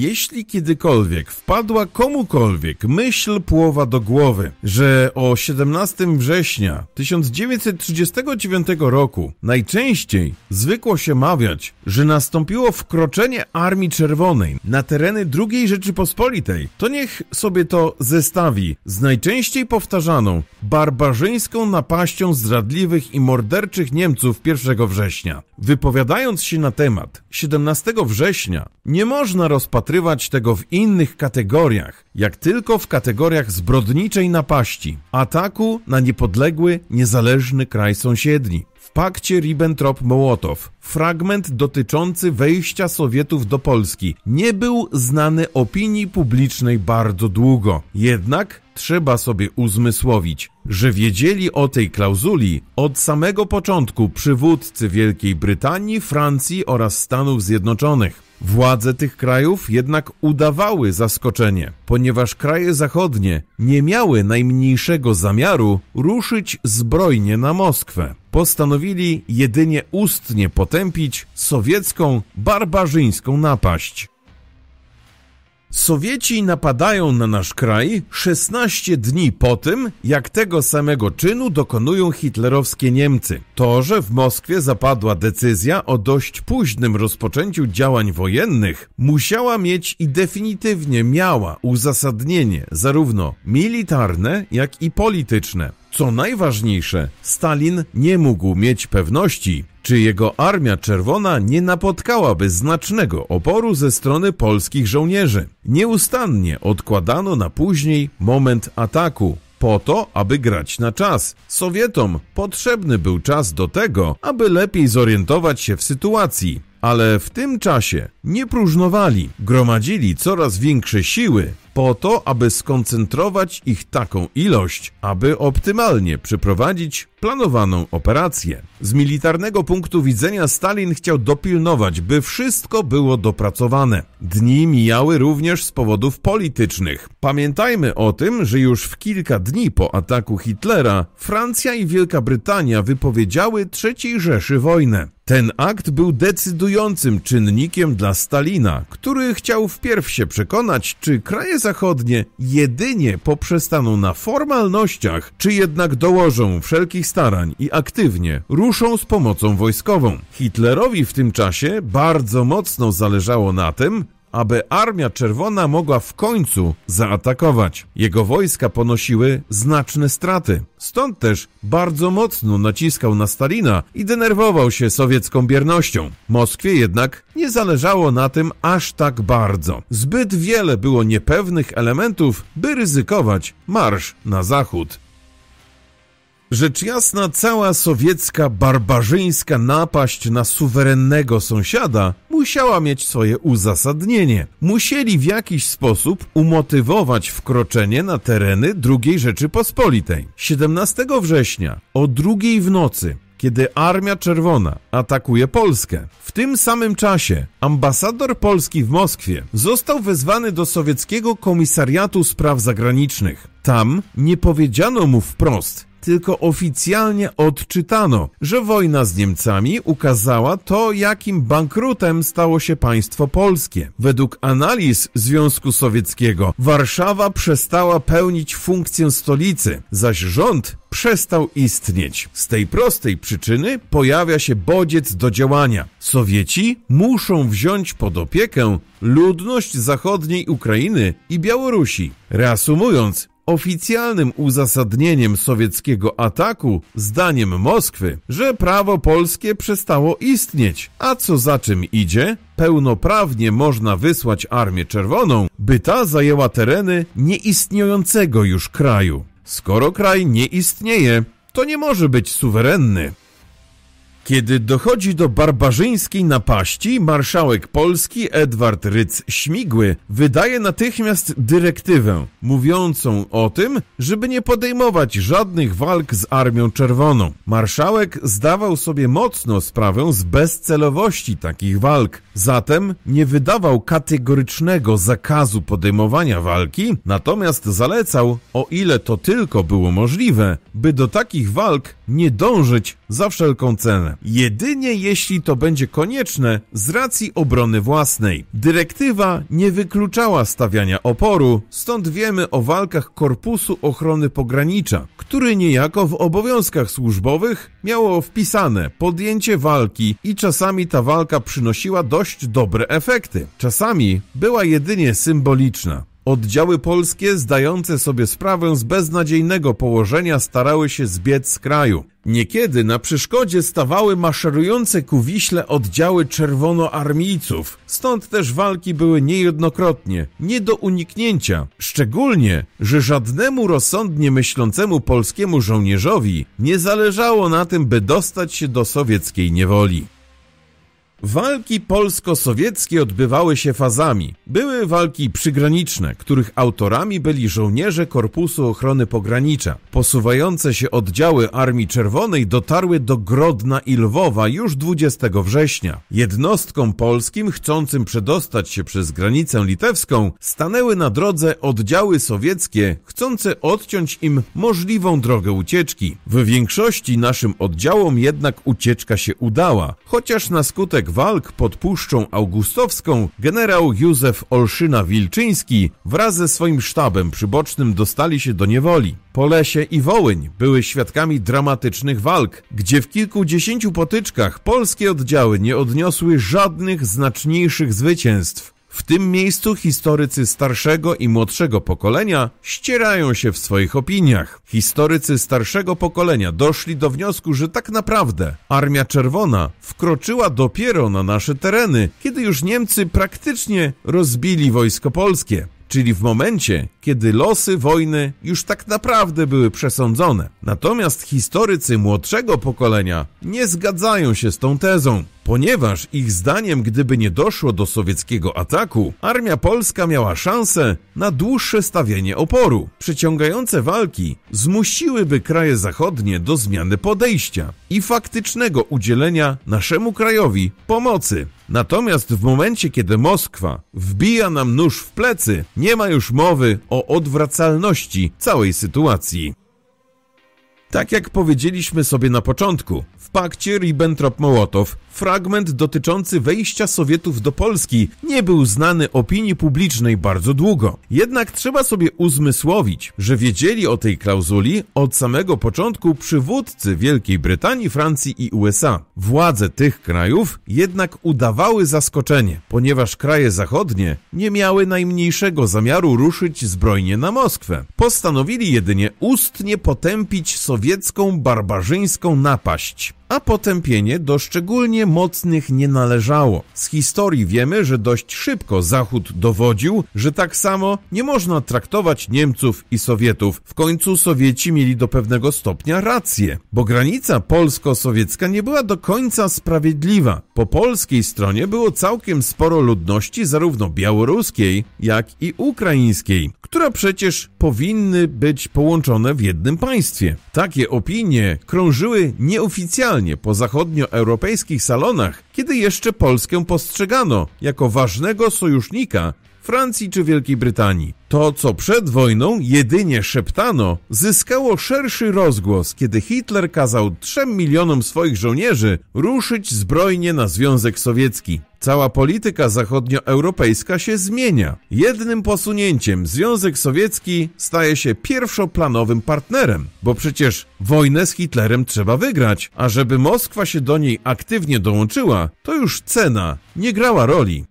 Jeśli kiedykolwiek wpadła komukolwiek myśl płowa do głowy, że o 17 września 1939 roku najczęściej zwykło się mawiać, że nastąpiło wkroczenie Armii Czerwonej na tereny II Rzeczypospolitej, to niech sobie to zestawi z najczęściej powtarzaną barbarzyńską napaścią zdradliwych i morderczych Niemców 1 września. Wypowiadając się na temat 17 września, nie można rozpatrywać upatrywać tego w innych kategoriach, jak tylko w kategoriach zbrodniczej napaści, ataku na niepodległy, niezależny kraj sąsiedni. W pakcie Ribbentrop-Mołotow fragment dotyczący wejścia Sowietów do Polski nie był znany opinii publicznej bardzo długo. Jednak trzeba sobie uzmysłowić, że wiedzieli o tej klauzuli od samego początku przywódcy Wielkiej Brytanii, Francji oraz Stanów Zjednoczonych. Władze tych krajów jednak udawały zaskoczenie, ponieważ kraje zachodnie nie miały najmniejszego zamiaru ruszyć zbrojnie na Moskwę. Postanowili jedynie ustnie potępić sowiecką, barbarzyńską napaść. Sowieci napadają na nasz kraj 16 dni po tym, jak tego samego czynu dokonują hitlerowskie Niemcy. To, że w Moskwie zapadła decyzja o dość późnym rozpoczęciu działań wojennych, musiała mieć i definitywnie miała uzasadnienie zarówno militarne, jak i polityczne. Co najważniejsze, Stalin nie mógł mieć pewności, czy jego Armia Czerwona nie napotkałaby znacznego oporu ze strony polskich żołnierzy. Nieustannie odkładano na później moment ataku, po to, aby grać na czas. Sowietom potrzebny był czas do tego, aby lepiej zorientować się w sytuacji. Ale w tym czasie nie próżnowali, gromadzili coraz większe siły po to, aby skoncentrować ich taką ilość, aby optymalnie przeprowadzić planowaną operację. Z militarnego punktu widzenia Stalin chciał dopilnować, by wszystko było dopracowane. Dni mijały również z powodów politycznych. Pamiętajmy o tym, że już w kilka dni po ataku Hitlera Francja i Wielka Brytania wypowiedziały III Rzeszy wojnę. Ten akt był decydującym czynnikiem dla Stalina, który chciał wpierw się przekonać, czy kraje zachodnie jedynie poprzestaną na formalnościach, czy jednak dołożą wszelkich starań i aktywnie ruszą z pomocą wojskową. Hitlerowi w tym czasie bardzo mocno zależało na tym, aby Armia Czerwona mogła w końcu zaatakować. Jego wojska ponosiły znaczne straty. Stąd też bardzo mocno naciskał na Stalina i denerwował się sowiecką biernością. Moskwie jednak nie zależało na tym aż tak bardzo. Zbyt wiele było niepewnych elementów, by ryzykować marsz na zachód. Rzecz jasna, cała sowiecka barbarzyńska napaść na suwerennego sąsiada musiała mieć swoje uzasadnienie. Musieli w jakiś sposób umotywować wkroczenie na tereny II Rzeczypospolitej. 17 września o drugiej w nocy kiedy Armia Czerwona atakuje Polskę. W tym samym czasie ambasador Polski w Moskwie został wezwany do sowieckiego komisariatu spraw zagranicznych. Tam nie powiedziano mu wprost, tylko oficjalnie odczytano, że wojna z Niemcami ukazała to, jakim bankrutem stało się państwo polskie. Według analiz Związku Sowieckiego Warszawa przestała pełnić funkcję stolicy, zaś rząd przestał istnieć. Z tej prostej przyczyny pojawia się bodziec do działania. Sowieci muszą wziąć pod opiekę ludność zachodniej Ukrainy i Białorusi. Reasumując, Oficjalnym uzasadnieniem sowieckiego ataku, zdaniem Moskwy, że prawo polskie przestało istnieć, a co za czym idzie, pełnoprawnie można wysłać Armię Czerwoną, by ta zajęła tereny nieistniejącego już kraju. Skoro kraj nie istnieje, to nie może być suwerenny. Kiedy dochodzi do barbarzyńskiej napaści, marszałek Polski Edward Rydz Śmigły wydaje natychmiast dyrektywę mówiącą o tym, żeby nie podejmować żadnych walk z Armią Czerwoną. Marszałek zdawał sobie mocno sprawę z bezcelowości takich walk, zatem nie wydawał kategorycznego zakazu podejmowania walki, natomiast zalecał, o ile to tylko było możliwe, by do takich walk nie dążyć za wszelką cenę. Jedynie jeśli to będzie konieczne z racji obrony własnej. Dyrektywa nie wykluczała stawiania oporu, stąd wiemy o walkach Korpusu Ochrony Pogranicza, który niejako w obowiązkach służbowych miało wpisane podjęcie walki i czasami ta walka przynosiła dość dobre efekty. Czasami była jedynie symboliczna. Oddziały polskie, zdające sobie sprawę z beznadziejnego położenia, starały się zbiec z kraju. Niekiedy na przeszkodzie stawały maszerujące ku Wiśle oddziały czerwonoarmijców, stąd też walki były niejednokrotnie, nie do uniknięcia. Szczególnie, że żadnemu rozsądnie myślącemu polskiemu żołnierzowi nie zależało na tym, by dostać się do sowieckiej niewoli. Walki polsko-sowieckie odbywały się fazami. Były walki przygraniczne, których autorami byli żołnierze Korpusu Ochrony Pogranicza. Posuwające się oddziały Armii Czerwonej dotarły do Grodna i Lwowa już 20 września. Jednostkom polskim chcącym przedostać się przez granicę litewską stanęły na drodze oddziały sowieckie chcące odciąć im możliwą drogę ucieczki. W większości naszym oddziałom jednak ucieczka się udała, chociaż na skutek walk pod Puszczą Augustowską generał Józef Olszyna-Wilczyński wraz ze swoim sztabem przybocznym dostali się do niewoli. Polesie i Wołyń były świadkami dramatycznych walk, gdzie w kilkudziesięciu potyczkach polskie oddziały nie odniosły żadnych znaczniejszych zwycięstw. W tym miejscu historycy starszego i młodszego pokolenia ścierają się w swoich opiniach. Historycy starszego pokolenia doszli do wniosku, że tak naprawdę Armia Czerwona wkroczyła dopiero na nasze tereny, kiedy już Niemcy praktycznie rozbili wojsko polskie czyli w momencie, kiedy losy wojny już tak naprawdę były przesądzone. Natomiast historycy młodszego pokolenia nie zgadzają się z tą tezą. Ponieważ ich zdaniem, gdyby nie doszło do sowieckiego ataku, armia polska miała szansę na dłuższe stawienie oporu. Przyciągające walki zmusiłyby kraje zachodnie do zmiany podejścia i faktycznego udzielenia naszemu krajowi pomocy. Natomiast w momencie, kiedy Moskwa wbija nam nóż w plecy, nie ma już mowy o odwracalności całej sytuacji. Tak jak powiedzieliśmy sobie na początku, w pakcie Ribbentrop-Mołotow fragment dotyczący wejścia Sowietów do Polski nie był znany opinii publicznej bardzo długo. Jednak trzeba sobie uzmysłowić, że wiedzieli o tej klauzuli od samego początku przywódcy Wielkiej Brytanii, Francji i USA. Władze tych krajów jednak udawały zaskoczenie, ponieważ kraje zachodnie nie miały najmniejszego zamiaru ruszyć zbrojnie na Moskwę. Postanowili jedynie ustnie potępić Sowietów sowiecką barbarzyńską napaść a potępienie do szczególnie mocnych nie należało. Z historii wiemy, że dość szybko Zachód dowodził, że tak samo nie można traktować Niemców i Sowietów. W końcu Sowieci mieli do pewnego stopnia rację, bo granica polsko-sowiecka nie była do końca sprawiedliwa. Po polskiej stronie było całkiem sporo ludności, zarówno białoruskiej, jak i ukraińskiej, która przecież powinny być połączone w jednym państwie. Takie opinie krążyły nieoficjalnie normalnie po zachodnioeuropejskich salonach, kiedy jeszcze Polskę postrzegano jako ważnego sojusznika Francji czy Wielkiej Brytanii. To, co przed wojną jedynie szeptano, zyskało szerszy rozgłos, kiedy Hitler kazał trzem milionom swoich żołnierzy ruszyć zbrojnie na Związek Sowiecki. Cała polityka zachodnioeuropejska się zmienia. Jednym posunięciem Związek Sowiecki staje się pierwszoplanowym partnerem, bo przecież wojnę z Hitlerem trzeba wygrać, a żeby Moskwa się do niej aktywnie dołączyła, to już cena nie grała roli.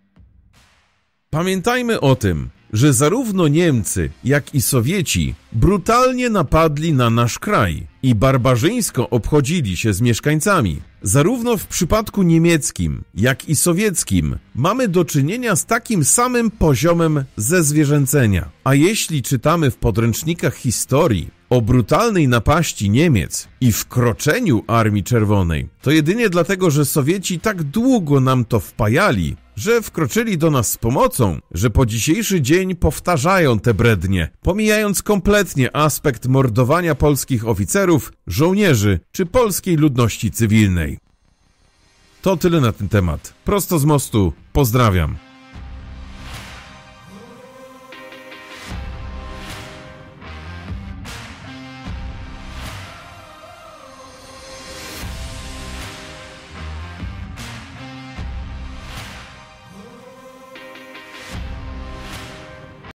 Pamiętajmy o tym, że zarówno Niemcy, jak i Sowieci brutalnie napadli na nasz kraj i barbarzyńsko obchodzili się z mieszkańcami. Zarówno w przypadku niemieckim, jak i sowieckim mamy do czynienia z takim samym poziomem zezwierzęcenia. A jeśli czytamy w podręcznikach historii o brutalnej napaści Niemiec i wkroczeniu Armii Czerwonej to jedynie dlatego, że Sowieci tak długo nam to wpajali, że wkroczyli do nas z pomocą, że po dzisiejszy dzień powtarzają te brednie, pomijając kompletnie aspekt mordowania polskich oficerów, żołnierzy czy polskiej ludności cywilnej. To tyle na ten temat. Prosto z mostu. Pozdrawiam.